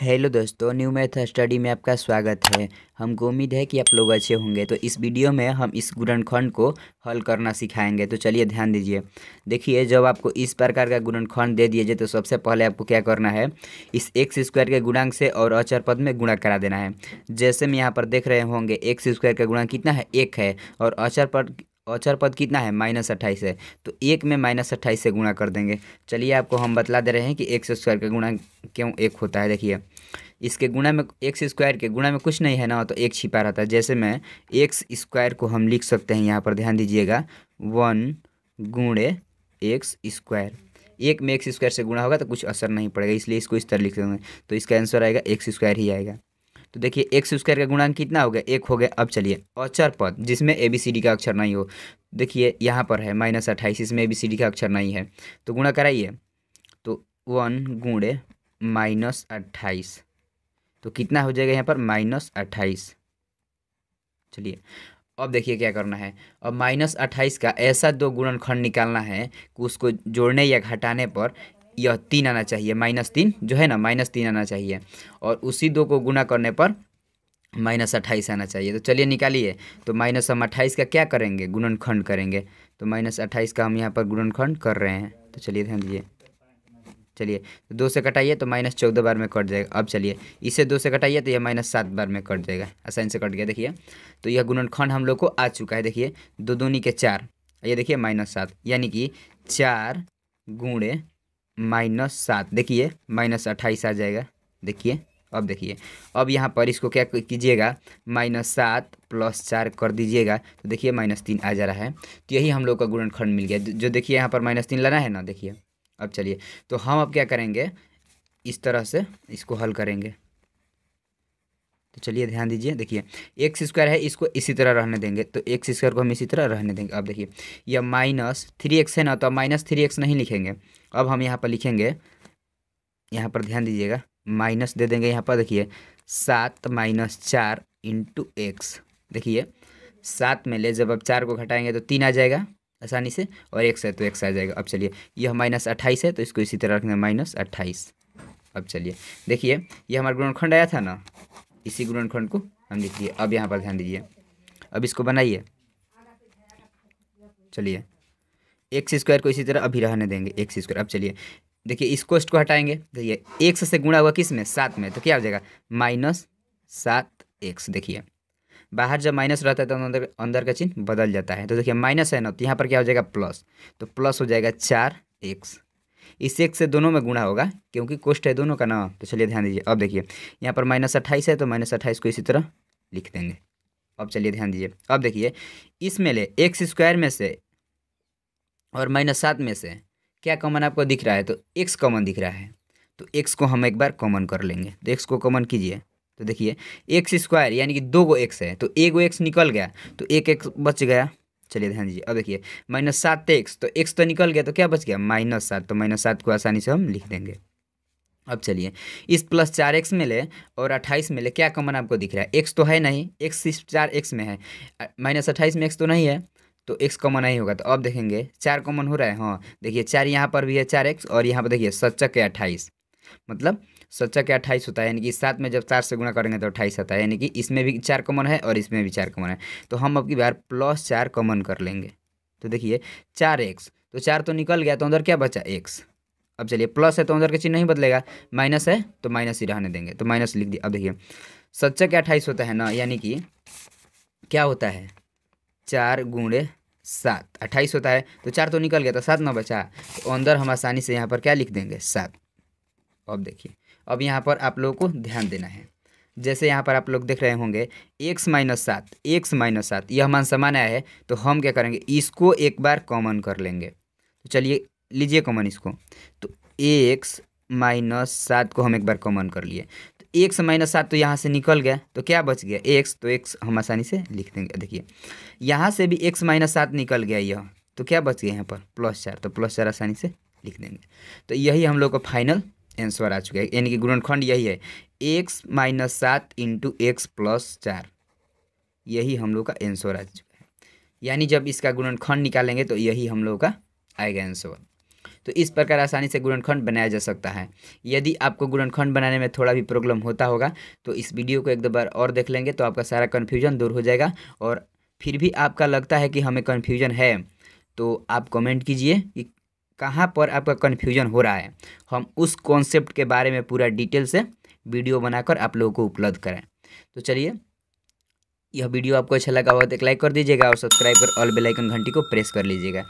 hello दोस्तों new math study में आपका स्वागत है हमको उम्मीद है कि आप लोग अच्छे होंगे तो इस वीडियो में हम इस गुणनखंड को हल करना सिखाएंगे तो चलिए ध्यान दीजिए देखिए जब आपको इस प्रकार का गुणनखंड दे दिए जाए तो सबसे पहले आपको क्या करना है इस एक्स स्क्वायर के गुणांक से और अचर पद में गुणा करा देना है जैसे हम यहाँ पर देख रहे होंगे एक्स स्क्वायर का गुणांक कितना है एक है और अचर पद अचर पद कितना है माइनस अट्ठाईस है तो एक में माइनस अट्ठाईस से गुणा कर देंगे चलिए आपको हम बतला दे रहे हैं कि एक्स स्क्वायर का गुणा क्यों एक होता है देखिए इसके गुणा में एक्स स्क्वायर के गुणा में कुछ नहीं है ना तो एक छिपा रहता है जैसे मैं एक्स स्क्वायर को हम लिख सकते हैं यहाँ पर ध्यान दीजिएगा वन गुणे एक्स स्क्वायर एक में एक्स स्क्वायर से गुणा होगा तो कुछ असर नहीं पड़ेगा इसलिए इसको इस तरह लिख देंगे तो इसका आंसर आएगा एक्स स्क्वायर ही आएगा तो देखिए एक्स स्क्वायर का गुणांक कितना हो गया एक हो गया अब चलिए अचर पद जिसमें ए बी सी डी का अक्षर नहीं हो देखिए यहाँ पर है माइनस अट्ठाईस इसमें ए बी सी डी का अक्षर नहीं है तो गुणा कराइए तो वन गुणे माइनस अट्ठाईस तो कितना हो जाएगा यहाँ पर माइनस अट्ठाईस चलिए अब देखिए क्या करना है अब माइनस अट्ठाईस का ऐसा दो गुणनखंड निकालना है कि उसको जोड़ने या घटाने पर यह तीन आना चाहिए माइनस तीन जो है ना माइनस तीन आना चाहिए और उसी दो को गुना करने पर माइनस अट्ठाईस आना चाहिए तो चलिए निकालिए तो माइनस हम अट्ठाईस का क्या करेंगे गुणनखंड करेंगे तो माइनस अट्ठाईस का हम यहाँ पर गुणनखंड कर रहे हैं तो चलिए ध्यान दीजिए चलिए तो दो से कटाइए तो माइनस चौदह बार में कट जाएगा अब चलिए इसे दो से कटाइए तो यह माइनस सात बार में कट जाएगा आसान से कट गया देखिए तो यह गुणनखंड हम लोग को आ चुका है देखिए दो दूनी के चार ये देखिए माइनस सात यानी कि चार गुणे माइनस सात देखिए माइनस अट्ठाईस आ जाएगा देखिए अब देखिए अब यहाँ पर इसको क्या कीजिएगा माइनस सात प्लस चार कर दीजिएगा तो देखिए माइनस तीन आ जा रहा है तो यही हम लोग का गुणनखंड मिल गया जो देखिए यहाँ पर माइनस तीन लाना है ना देखिए अब चलिए तो हम अब क्या करेंगे इस तरह से इसको हल करेंगे चलिए ध्यान दीजिए देखिए एक्स स्क्वायर है इसको इसी तरह रहने देंगे तो एक्स स्क्वायर को हम इसी तरह रहने देंगे अब देखिए यह माइनस थ्री एक्स है ना तो माइनस थ्री एक्स नहीं लिखेंगे अब हम यहाँ पर लिखेंगे यहाँ पर ध्यान दीजिएगा माइनस दे देंगे यहाँ पर देखिए सात माइनस चार इंटू एक्स देखिए सात में ले जब अब चार को घटाएंगे तो तीन आ जाएगा आसानी से और एक से तो एक्स आ जाएगा अब चलिए यह माइनस अट्ठाईस है तो इसको इसी तरह रखना माइनस अट्ठाईस अब चलिए देखिए ये हमारा गुणनखंड आया था ना इसी गुणनखंड को हम लिख दिए अब यहाँ पर ध्यान दीजिए अब इसको बनाइए चलिए एक्स स्क्वायर को इसी तरह अभी रहने देंगे एक्स स्क्वायर अब चलिए देखिए इस कोस्ट को हटाएंगे देखिए एक से गुणा हुआ किस में सात में तो क्या हो जाएगा माइनस सात एक्स देखिए बाहर जब माइनस रहता है तो अंदर अंदर का चिन्ह बदल जाता है तो देखिए माइनस है ना तो यहाँ पर क्या हो जाएगा प्लस तो प्लस हो जाएगा चार एक्स इस एक से दोनों में गुणा होगा क्योंकि कोष्ट है दोनों का ना तो चलिए ध्यान दीजिए अब देखिए यहाँ पर माइनस अट्ठाईस है तो माइनस अट्ठाईस को इसी तरह लिख देंगे अब चलिए ध्यान दीजिए अब देखिए इसमें ले एक्स स्क्वायर में से और माइनस सात में से क्या कॉमन आपको दिख रहा है तो एक्स कॉमन दिख रहा है तो एक्स को हम एक बार कॉमन कर लेंगे तो एक्स को कॉमन कीजिए तो देखिए एक्स स्क्वायर यानी कि दो गो एक्स है तो एक गो एक्स निकल गया तो एक एक्स बच गया चलिए ध्यान दीजिए अब देखिए माइनस सात एक्स तो एक्स तो, तो निकल गया तो क्या बच गया माइनस सात तो माइनस सात को आसानी से हम लिख देंगे अब चलिए इस प्लस चार एक्स में ले और अट्ठाईस में ले क्या कॉमन आपको दिख रहा है एक्स तो है नहीं एक्स सिर्फ चार एक्स में है माइनस अट्ठाईस में एक्स तो नहीं है तो एक्स कॉमन नहीं होगा तो अब देखेंगे चार कॉमन हो रहा है हाँ देखिए चार यहाँ पर भी है चार एक्स और यहाँ पर देखिए सच्चक है अट्ठाईस मतलब सच्चा के अट्ठाईस होता है यानी कि सात में जब चार से गुणा करेंगे तो अट्ठाईस आता है यानी कि इसमें भी चार कॉमन है और इसमें भी चार कॉमन है तो हम अब की बार प्लस चार कॉमन कर लेंगे तो देखिए चार एक्स तो चार तो निकल गया तो अंदर क्या बचा एक्स अब चलिए प्लस है तो अंदर का चीज नहीं बदलेगा माइनस है तो माइनस ही रहने देंगे तो माइनस लिख दिया अब देखिए सच्चा क्या अट्ठाईस होता है ना यानी कि क्या होता है चार गुणे सात अट्ठाईस होता है तो चार तो निकल गया तो सात ना बचा तो अंदर हम आसानी से यहाँ पर क्या लिख देंगे सात अब देखिए अब यहाँ पर आप लोगों को ध्यान देना है जैसे यहाँ पर आप लोग देख रहे होंगे एक्स माइनस सात एक्स माइनस सात यह मान समान आया है तो हम क्या करेंगे इसको एक बार कॉमन कर लेंगे तो चलिए लीजिए कॉमन इसको तो एक्स माइनस सात को हम एक बार कॉमन कर लिए तो एक्स माइनस सात तो यहाँ से निकल गया तो क्या बच गया एक्स तो एक्स हम आसानी से लिख देंगे देखिए यहाँ से भी एक्स माइनस सात निकल गया यह तो क्या बच गया यहाँ पर प्लस चार तो प्लस चार आसानी से लिख देंगे तो यही हम लोग का फाइनल आंसर आ चुका है यानी कि गुणनखंड यही है एक्स माइनस सात इंटू एक्स प्लस चार यही हम लोग का आंसर आ चुका है यानी जब इसका गुणनखंड निकालेंगे तो यही हम लोग का आएगा आंसर तो इस प्रकार आसानी से गुणनखंड बनाया जा सकता है यदि आपको गुणनखंड बनाने में थोड़ा भी प्रॉब्लम होता होगा तो इस वीडियो को एक दो बार और देख लेंगे तो आपका सारा कन्फ्यूजन दूर हो जाएगा और फिर भी आपका लगता है कि हमें कन्फ्यूजन है तो आप कमेंट कीजिए कि कहाँ पर आपका कन्फ्यूजन हो रहा है हम उस कॉन्सेप्ट के बारे में पूरा डिटेल से वीडियो बनाकर आप लोगों को उपलब्ध कराएं तो चलिए यह वीडियो आपको अच्छा लगा हो तो एक लाइक कर दीजिएगा और सब्सक्राइब कर ऑल बेल आइकन घंटी को प्रेस कर लीजिएगा